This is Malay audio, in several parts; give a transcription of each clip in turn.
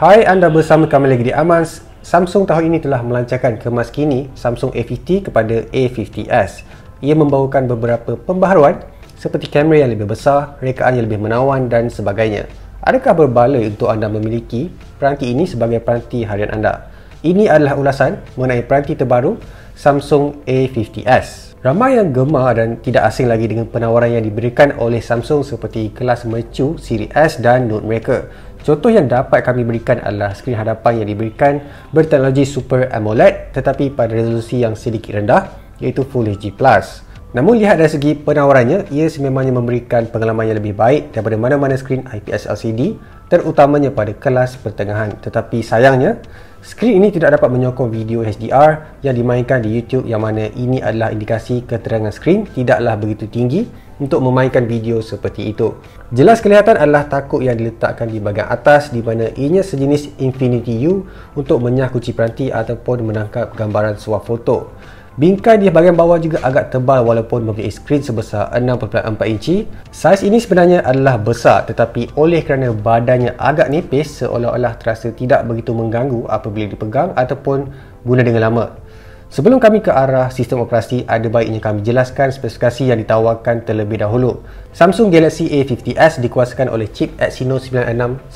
Hai anda bersama kami lagi di Amans Samsung tahun ini telah melancarkan kemas kini Samsung A50 kepada A50s Ia membawakan beberapa pembaharuan seperti kamera yang lebih besar, rekaan yang lebih menawan dan sebagainya Adakah berbaloi untuk anda memiliki peranti ini sebagai peranti harian anda? Ini adalah ulasan mengenai peranti terbaru Samsung A50s Ramai yang gemar dan tidak asing lagi dengan penawaran yang diberikan oleh Samsung seperti kelas mercu siri S dan Note mereka. Contoh yang dapat kami berikan adalah skrin hadapan yang diberikan berteknologi Super AMOLED tetapi pada resolusi yang sedikit rendah iaitu Full HD+. Namun lihat dari segi penawarannya, ia sememangnya memberikan pengalaman yang lebih baik daripada mana-mana skrin IPS LCD terutamanya pada kelas pertengahan. Tetapi sayangnya, skrin ini tidak dapat menyokong video HDR yang dimainkan di YouTube yang mana ini adalah indikasi keterangan skrin tidaklah begitu tinggi untuk memainkan video seperti itu. Jelas kelihatan adalah takut yang diletakkan di bahagian atas di mana ianya sejenis Infinity U untuk menyah kunci peranti ataupun menangkap gambaran suar foto. Bingkai di bahagian bawah juga agak tebal walaupun mempunyai skrin sebesar 6.4 inci. Saiz ini sebenarnya adalah besar tetapi oleh kerana badannya agak nipis seolah-olah terasa tidak begitu mengganggu apabila dipegang ataupun guna dengan lama. Sebelum kami ke arah sistem operasi, ada baiknya kami jelaskan spesifikasi yang ditawarkan terlebih dahulu. Samsung Galaxy A50s dikuasakan oleh chip Exynos 9611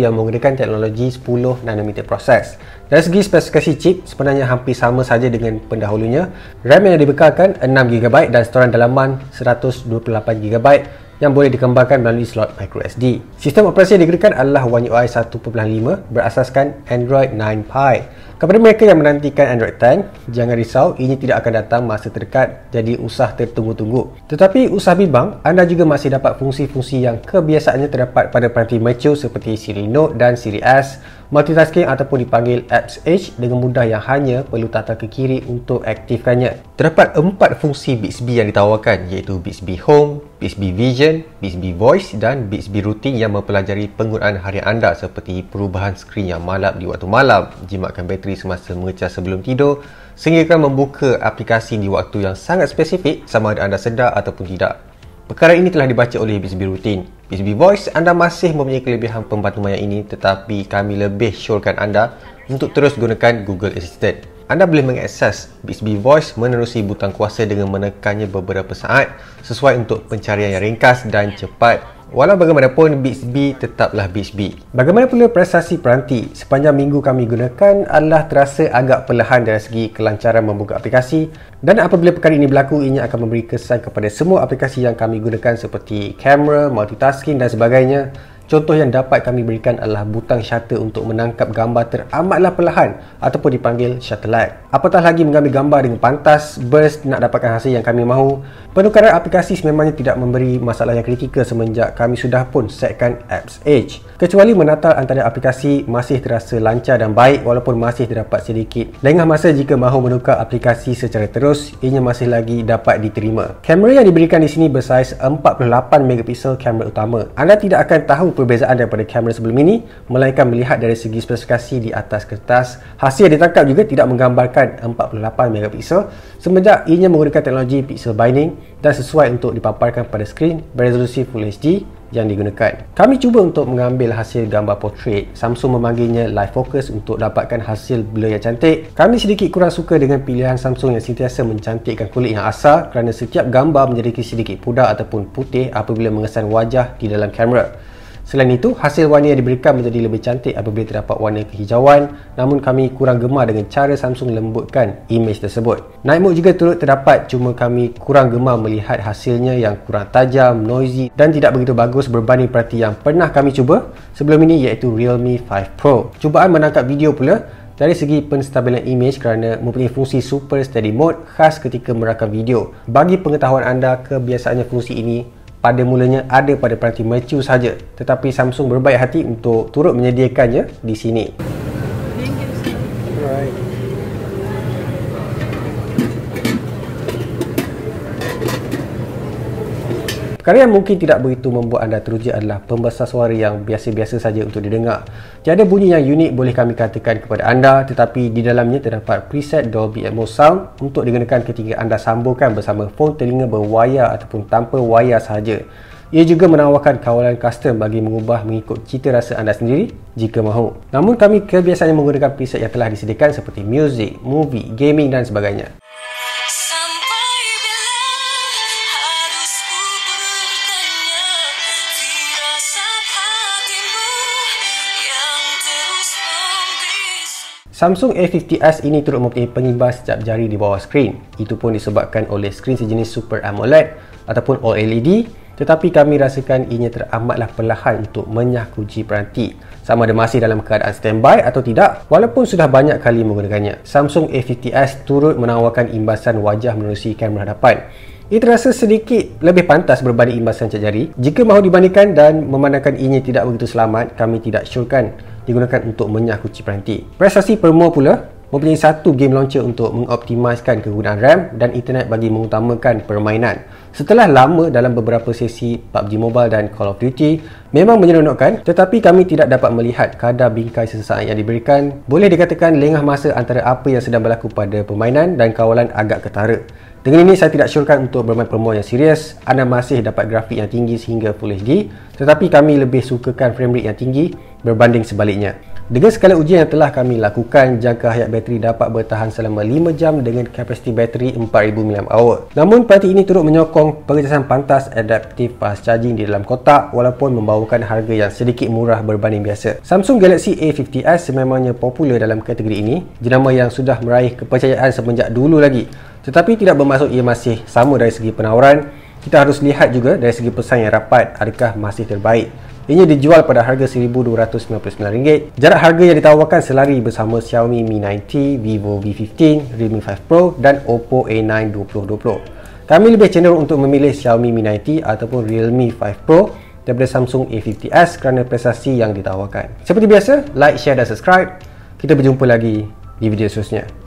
yang menggunakan teknologi 10 nanometer proses. Dari segi spesifikasi chip, sebenarnya hampir sama saja dengan pendahulunya. RAM yang dibekalkan 6GB dan storan dalaman 128GB yang boleh dikembangkan melalui slot microSD. Sistem operasi yang digunakan adalah One UI 1.5 berasaskan Android 9 Pie. Kepada mereka yang menantikan Android 10, jangan risau ini tidak akan datang masa terdekat jadi usah tertunggu-tunggu. Tetapi usah bimbang, anda juga masih dapat fungsi-fungsi yang kebiasaannya terdapat pada peranti mature seperti Siri Note dan Siri S, multitasking ataupun dipanggil Apps Edge dengan mudah yang hanya perlu tata ke kiri untuk aktifkannya. Terdapat empat fungsi Bixby yang ditawarkan iaitu Bixby Home, Bixby Vision, Bixby Voice dan Bixby Routine yang mempelajari penggunaan harian anda seperti perubahan skrin yang malap di waktu malam, jimatkan bateri semasa mengecas sebelum tidur, sehingga sehinggakan membuka aplikasi di waktu yang sangat spesifik sama ada anda sedar ataupun tidak. Perkara ini telah dibaca oleh Bixby Routine. Bixby Voice, anda masih mempunyai kelebihan pembantu maya ini tetapi kami lebih syorkan anda untuk terus gunakan Google Assistant anda boleh mengakses BSB Voice menerusi butang kuasa dengan menekannya beberapa saat sesuai untuk pencarian yang ringkas dan cepat. Walau bagaimanapun, BSB tetaplah BSB. Bagaimana pula prestasi peranti? Sepanjang minggu kami gunakan adalah terasa agak perlahan dari segi kelancaran membuka aplikasi dan apabila perkara ini berlaku, ini akan memberi kesan kepada semua aplikasi yang kami gunakan seperti kamera, multitasking dan sebagainya Contoh yang dapat kami berikan adalah butang shutter untuk menangkap gambar teramatlah perlahan ataupun dipanggil shutter lag. Apatah lagi mengambil gambar dengan pantas, burst nak dapatkan hasil yang kami mahu. Penukaran aplikasi sememangnya tidak memberi masalah yang kritikal semenjak kami sudah pun setkan apps edge. Kecuali menatal antara aplikasi masih terasa lancar dan baik walaupun masih terdapat sedikit. Lengah masa jika mahu menukar aplikasi secara terus, ianya masih lagi dapat diterima. Kamera yang diberikan di sini bersaiz 48MP kamera utama. Anda tidak akan tahu perbezaan daripada kamera sebelum ini melainkan melihat dari segi spesifikasi di atas kertas. Hasil yang ditangkap juga tidak menggambarkan 48 megapiksel semenjak ianya menggunakan teknologi pixel binding dan sesuai untuk dipaparkan pada skrin beresolusi Full HD yang digunakan. Kami cuba untuk mengambil hasil gambar portrait. Samsung memanggilnya live focus untuk dapatkan hasil blur yang cantik. Kami sedikit kurang suka dengan pilihan Samsung yang sentiasa mencantikkan kulit yang asal kerana setiap gambar menjadi sedikit pudar ataupun putih apabila mengesan wajah di dalam kamera. Selain itu, hasil warna yang diberikan menjadi lebih cantik apabila terdapat warna kehijauan namun kami kurang gemar dengan cara Samsung lembutkan imej tersebut. Night mode juga turut terdapat cuma kami kurang gemar melihat hasilnya yang kurang tajam, noisy dan tidak begitu bagus berbanding perhati yang pernah kami cuba sebelum ini iaitu Realme 5 Pro. Cubaan menangkap video pula dari segi penstabilan imej kerana mempunyai fungsi Super Steady Mode khas ketika merakam video. Bagi pengetahuan anda, kebiasaannya fungsi ini pada mulanya ada pada peranti mature saja tetapi Samsung berbaik hati untuk turut menyediakannya di sini perkara yang mungkin tidak begitu membuat anda teruja adalah pembesar suara yang biasa-biasa saja untuk didengar. Tiada bunyi yang unik boleh kami katakan kepada anda tetapi di dalamnya terdapat preset Dolby Atmos Sound untuk digunakan ketika anda sambungkan bersama phone telinga berwayar ataupun tanpa wayar sahaja. Ia juga menawarkan kawalan custom bagi mengubah mengikut cita rasa anda sendiri jika mahu. Namun kami kebiasaannya menggunakan preset yang telah disediakan seperti music, movie, gaming dan sebagainya. Samsung A50s ini turut mempunyai pengimbas setiap jari di bawah skrin. Itu pun disebabkan oleh skrin sejenis Super AMOLED ataupun OLED tetapi kami rasakan ianya teramatlah perlahan untuk menyakuji peranti sama ada masih dalam keadaan standby atau tidak walaupun sudah banyak kali menggunakannya. Samsung A50s turut menawarkan imbasan wajah menerusi kamera hadapan. Ia terasa sedikit lebih pantas berbanding imbasan cat jari. Jika mahu dibandingkan dan memandangkan ianya tidak begitu selamat, kami tidak syorkan digunakan untuk menyah kunci peranti. Prestasi Permua pula mempunyai satu game launcher untuk mengoptimiskan kegunaan RAM dan internet bagi mengutamakan permainan. Setelah lama dalam beberapa sesi PUBG Mobile dan Call of Duty, memang menyeronokkan tetapi kami tidak dapat melihat kadar bingkai sesaat yang diberikan. Boleh dikatakan lengah masa antara apa yang sedang berlaku pada permainan dan kawalan agak ketara. Dengan ini saya tidak syorkan untuk bermain permohon yang serius Anda masih dapat grafik yang tinggi sehingga Full HD Tetapi kami lebih sukakan frame rate yang tinggi berbanding sebaliknya dengan segala ujian yang telah kami lakukan, jangka hayat bateri dapat bertahan selama 5 jam dengan kapasiti bateri 4000 mAh. Namun, parti ini turut menyokong pengecasan pantas adaptif fast charging di dalam kotak walaupun membawakan harga yang sedikit murah berbanding biasa. Samsung Galaxy A50s sememangnya popular dalam kategori ini, jenama yang sudah meraih kepercayaan semenjak dulu lagi. Tetapi tidak bermaksud ia masih sama dari segi penawaran kita harus lihat juga dari segi pesan yang rapat adakah masih terbaik ini dijual pada harga RM1,299 jarak harga yang ditawarkan selari bersama Xiaomi Mi 9T, Vivo V15, Realme 5 Pro dan Oppo A9 2020 kami lebih cenderung untuk memilih Xiaomi Mi 9T ataupun Realme 5 Pro daripada Samsung A50s kerana prestasi yang ditawarkan seperti biasa, like, share dan subscribe kita berjumpa lagi di video seterusnya.